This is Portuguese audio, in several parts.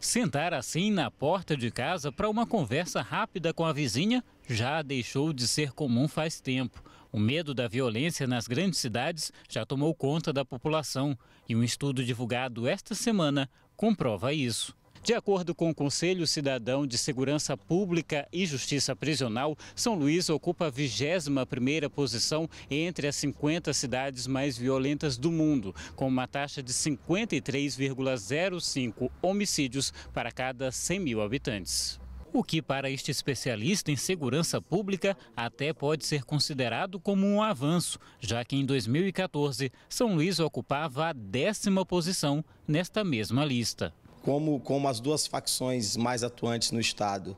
Sentar assim na porta de casa para uma conversa rápida com a vizinha já deixou de ser comum faz tempo. O medo da violência nas grandes cidades já tomou conta da população e um estudo divulgado esta semana comprova isso. De acordo com o Conselho Cidadão de Segurança Pública e Justiça Prisional, São Luís ocupa a 21ª posição entre as 50 cidades mais violentas do mundo, com uma taxa de 53,05 homicídios para cada 100 mil habitantes. O que, para este especialista em segurança pública, até pode ser considerado como um avanço, já que em 2014, São Luís ocupava a décima posição nesta mesma lista como, como as duas facções mais atuantes no Estado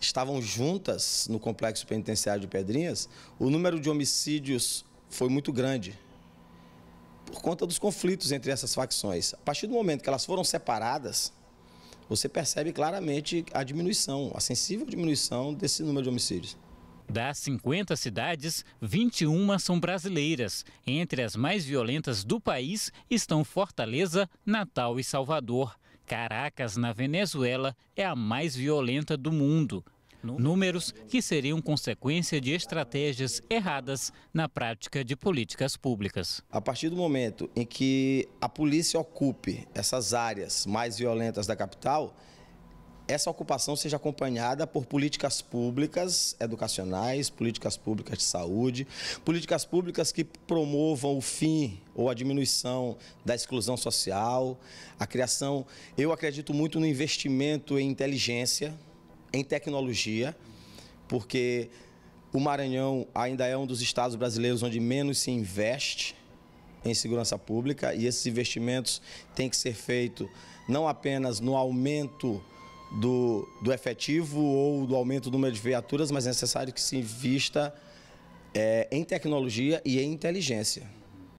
estavam juntas no complexo penitenciário de Pedrinhas, o número de homicídios foi muito grande por conta dos conflitos entre essas facções. A partir do momento que elas foram separadas, você percebe claramente a diminuição, a sensível diminuição desse número de homicídios. Das 50 cidades, 21 são brasileiras. Entre as mais violentas do país estão Fortaleza, Natal e Salvador. Caracas, na Venezuela, é a mais violenta do mundo. Números que seriam consequência de estratégias erradas na prática de políticas públicas. A partir do momento em que a polícia ocupe essas áreas mais violentas da capital, essa ocupação seja acompanhada por políticas públicas educacionais, políticas públicas de saúde, políticas públicas que promovam o fim ou a diminuição da exclusão social, a criação. Eu acredito muito no investimento em inteligência, em tecnologia, porque o Maranhão ainda é um dos estados brasileiros onde menos se investe em segurança pública e esses investimentos têm que ser feitos não apenas no aumento do, do efetivo ou do aumento do número de viaturas, mas é necessário que se invista é, em tecnologia e em inteligência.